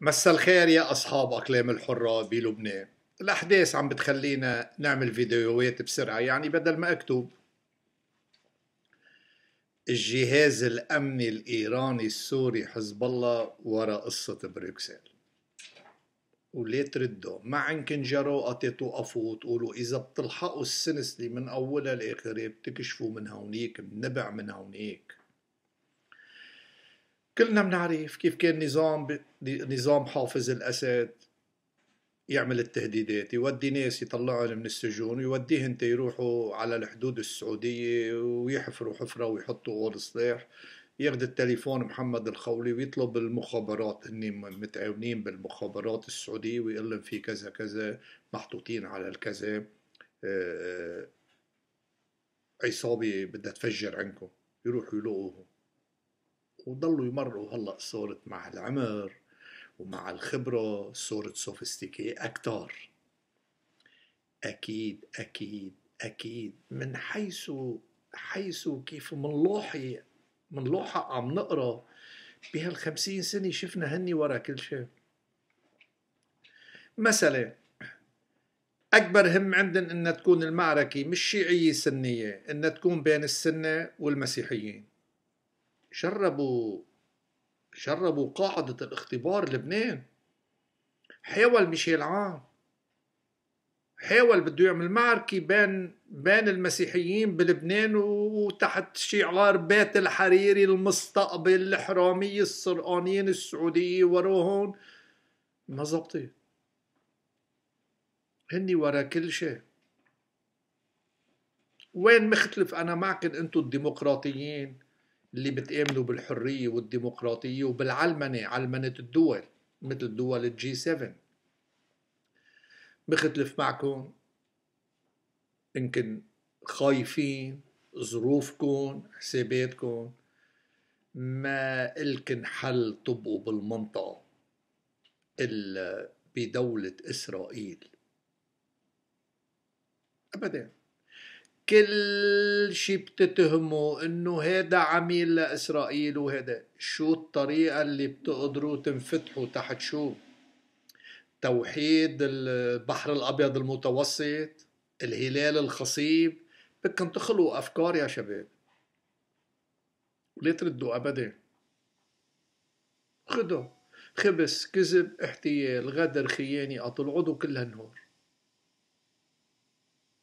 مسا الخير يا أصحاب أقلام الحرة بلبنان الأحداث عم بتخلينا نعمل فيديوهات بسرعة يعني بدل ما أكتب الجهاز الأمني الإيراني السوري حزب الله ورا قصة بروكسل وليه تردوا ما عنكن جراءة توقفوا وتقولوا إذا بتلحقوا السنسلي من أولها لآخرها بتكشفوا من هونيك بنبع من هونيك كلنا بنعرف كيف كان نظام ب... نظام حافظ الاسد يعمل التهديدات يودي ناس يطلعهم من السجون ويوديهم يروحوا على الحدود السعودية ويحفروا حفرة ويحطوا غور سلاح ياخد التليفون محمد الخولي ويطلب المخابرات هن متعاونين بالمخابرات السعودية ويقول لهم في كذا كذا محطوطين على الكذا آه، عصابة بدها تفجر عنكم يروحوا يلوقوهم وضلوا يمرقوا هلا صارت مع العمر ومع الخبرة صارت سوفيستيكي أكتر أكيد أكيد أكيد من حيث حيث كيف منلوحي منلوحة عم نقرأ بهالخمسين سنة شفنا هني ورا كل شيء مثلا أكبر هم عندن أن تكون المعركة مش شيعية سنية أن تكون بين السنة والمسيحيين شربوا شربوا قاعدة الاختبار لبنان حاول ميشيل عام حاول بده يعمل معركة بين بين المسيحيين بلبنان وتحت شعار بيت الحريري المستقبل الحرامية السرقانين السعودية وروهون ما زبطت هني ورا كل شيء وين مختلف انا معكن انتو الديمقراطيين اللي بتآمنوا بالحرية والديمقراطية وبالعلمنة علمنة الدول مثل دول الجي 7 بختلف معكم يمكن خايفين ظروفكم حساباتكم ما إلكن حل طبقوا بالمنطقة إلا بدولة إسرائيل أبداً كل شيء بتتهمه انه هيدا عميل لاسرائيل وهذا شو الطريقه اللي بتقدروا تنفتحوا تحت شو توحيد البحر الابيض المتوسط الهلال الخصيب بدكم تخلقوا افكار يا شباب ولا تردوا ابدا خدوا خبس كذب احتيال غدر خيانه قتل عضو كل هالنهار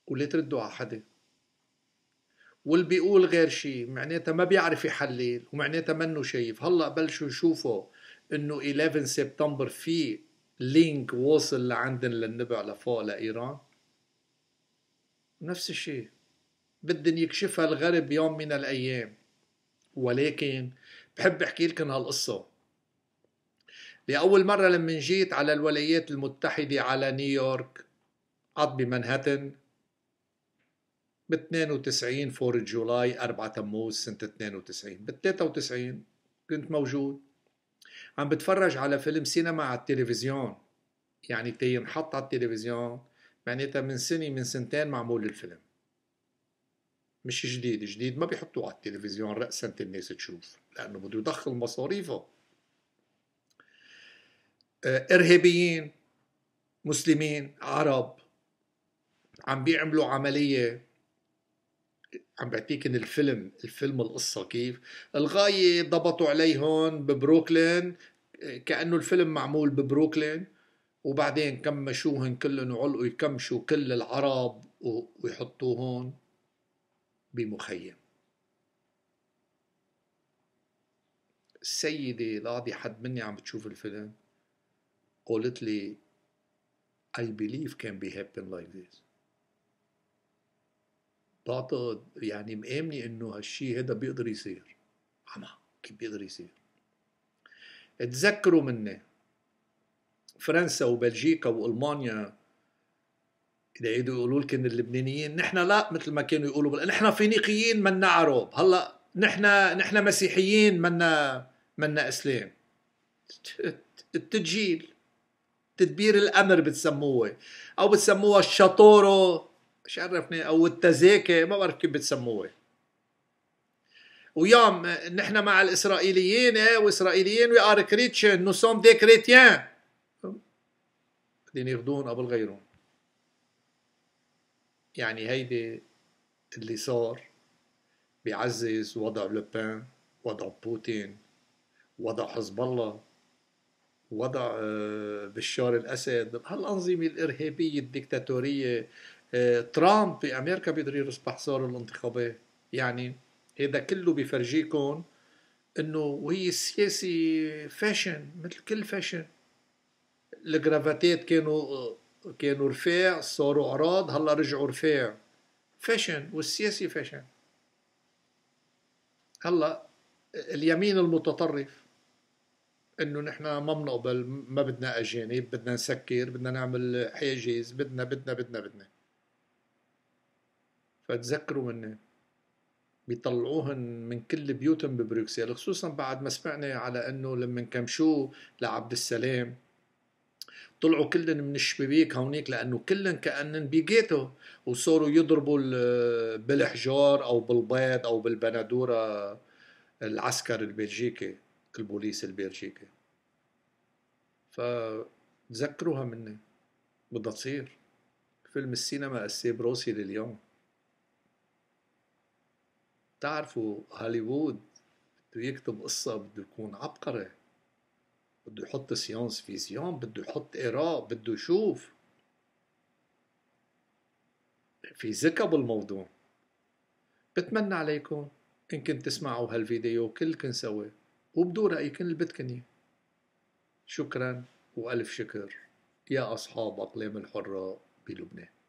ولا تردوا على حدا واللي بيقول غير شيء معناتها ما بيعرف يحلل ومعناتها منه شايف هلا بلشوا يشوفوا انه 11 سبتمبر في لينك واصل لعندن للنبع لفوق لايران نفس الشيء بدن يكشفها الغرب يوم من الايام ولكن بحب احكي لكم هالقصه لأول مرة لما جيت على الولايات المتحدة على نيويورك قعدت بمنهاتن ب 92 4 جولاي 4 تموز سنة 92 ب 93 كنت موجود عم بتفرج على فيلم سينما على التلفزيون يعني تينحط على التلفزيون معناتها من سنة من سنتين معمول الفيلم مش جديد جديد ما بيحطوه على التلفزيون رأسا الناس تشوف لأنه بده يضخ مصاريفه آه، إرهابيين مسلمين عرب عم بيعملوا عملية عم بعطيك ان الفيلم الفيلم القصه كيف الغايه ضبطوا عليهم ببروكلين كانه الفيلم معمول ببروكلين وبعدين كمشوهن كلهم وعلقوا يكمشوا كل العرب ويحطوهن بمخيم السيدة لاضي حد مني عم بتشوف الفيلم قالت لي I believe can be happen like this بعتقد يعني مآمني انه هالشيء هذا بيقدر يصير عما كيف بيقدر يصير تذكروا مني فرنسا وبلجيكا والمانيا اذا يدوا يقولوا لك اللبنانيين نحن لا مثل ما كانوا يقولوا بل... نحن فينيقيين منا عرب هلا نحن نحن مسيحيين منا منا اسلام التجيل تدبير الامر بتسموه او بتسموها الشطوره شرفني او التزاكي ما بعرف كيف بتسموها ويوم نحن مع الاسرائيليين ايه واسرائيليين وي ار كريتشن نو سوم دي كريتيان بدهم ياخذون قبل غيرهم يعني هيدي اللي صار بيعزز وضع لوبان وضع بوتين وضع حزب الله وضع آه، بشار الاسد هالانظمه الارهابيه الدكتاتوريه ترامب بامريكا بيقدر يربح صار الانتخابات يعني هذا كله بفرجيكم انه وهي السياسي فاشن مثل كل فاشن الجرافاتات كانوا كانوا رفاع صاروا عراض هلا رجعوا رفاع فاشن والسياسي فاشن هلا اليمين المتطرف انه نحن ما بنقبل ما بدنا اجانب بدنا نسكر بدنا نعمل حاجز بدنا بدنا بدنا بدنا فتذكروا مني بيطلعوهن من كل بيوتهم ببروكسل خصوصا بعد ما سمعنا على انه لما كمشوه لعبد السلام طلعوا كلن من الشبابيك هونيك لانه كلن كانن بيجيتو وصاروا يضربوا بالحجار او بالبيض او بالبندوره العسكر البلجيكي البوليس البلجيكي فتذكروها مني بدها تصير فيلم السينما السيبروسي لليوم بتعرفوا هوليوود بده يكتب قصة بده يكون عبقري بده يحط سيونس فيزيون بده يحط إراء بده يشوف في ذكاء بالموضوع بتمنى عليكم إن كنت تسمعوا هالفيديو كن سوا وبدو رأيكن اللي بدكن شكرا وألف شكر يا أصحاب أقلام الحرة بلبنان